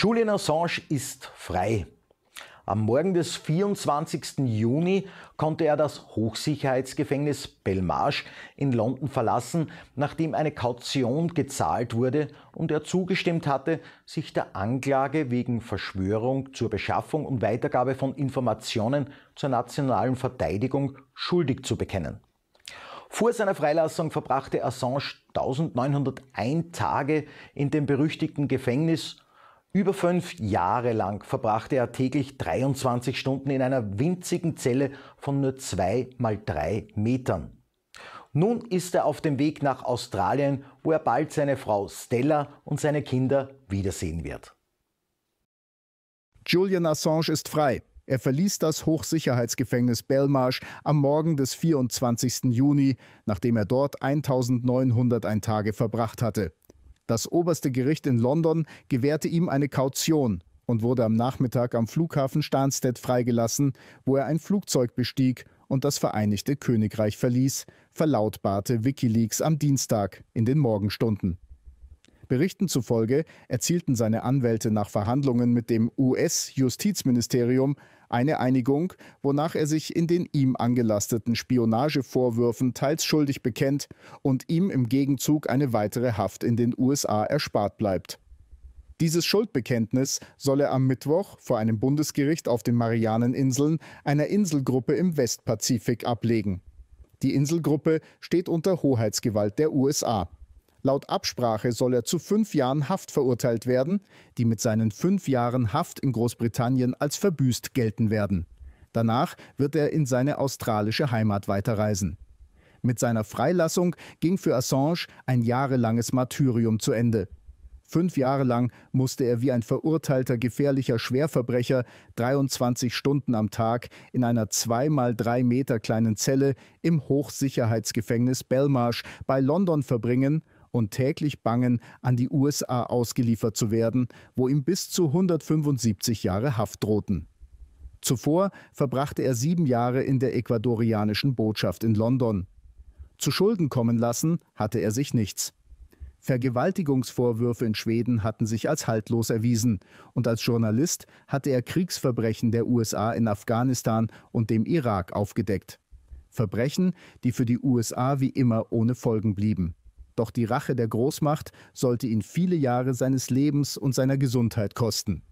Julian Assange ist frei. Am Morgen des 24. Juni konnte er das Hochsicherheitsgefängnis Belmarsh in London verlassen, nachdem eine Kaution gezahlt wurde und er zugestimmt hatte, sich der Anklage wegen Verschwörung zur Beschaffung und Weitergabe von Informationen zur nationalen Verteidigung schuldig zu bekennen. Vor seiner Freilassung verbrachte Assange 1901 Tage in dem berüchtigten Gefängnis über fünf Jahre lang verbrachte er täglich 23 Stunden in einer winzigen Zelle von nur zwei mal drei Metern. Nun ist er auf dem Weg nach Australien, wo er bald seine Frau Stella und seine Kinder wiedersehen wird. Julian Assange ist frei. Er verließ das Hochsicherheitsgefängnis Belmarsh am Morgen des 24. Juni, nachdem er dort 1901 Tage verbracht hatte. Das oberste Gericht in London gewährte ihm eine Kaution und wurde am Nachmittag am Flughafen Stansted freigelassen, wo er ein Flugzeug bestieg und das Vereinigte Königreich verließ, verlautbarte Wikileaks am Dienstag in den Morgenstunden. Berichten zufolge erzielten seine Anwälte nach Verhandlungen mit dem US-Justizministerium eine Einigung, wonach er sich in den ihm angelasteten Spionagevorwürfen teils schuldig bekennt und ihm im Gegenzug eine weitere Haft in den USA erspart bleibt. Dieses Schuldbekenntnis soll er am Mittwoch vor einem Bundesgericht auf den Marianeninseln, einer Inselgruppe im Westpazifik, ablegen. Die Inselgruppe steht unter Hoheitsgewalt der USA. Laut Absprache soll er zu fünf Jahren Haft verurteilt werden, die mit seinen fünf Jahren Haft in Großbritannien als verbüßt gelten werden. Danach wird er in seine australische Heimat weiterreisen. Mit seiner Freilassung ging für Assange ein jahrelanges Martyrium zu Ende. Fünf Jahre lang musste er wie ein verurteilter gefährlicher Schwerverbrecher 23 Stunden am Tag in einer 2 mal 3 Meter kleinen Zelle im Hochsicherheitsgefängnis Belmarsh bei London verbringen und täglich bangen, an die USA ausgeliefert zu werden, wo ihm bis zu 175 Jahre Haft drohten. Zuvor verbrachte er sieben Jahre in der ecuadorianischen Botschaft in London. Zu Schulden kommen lassen hatte er sich nichts. Vergewaltigungsvorwürfe in Schweden hatten sich als haltlos erwiesen, und als Journalist hatte er Kriegsverbrechen der USA in Afghanistan und dem Irak aufgedeckt. Verbrechen, die für die USA wie immer ohne Folgen blieben. Doch die Rache der Großmacht sollte ihn viele Jahre seines Lebens und seiner Gesundheit kosten.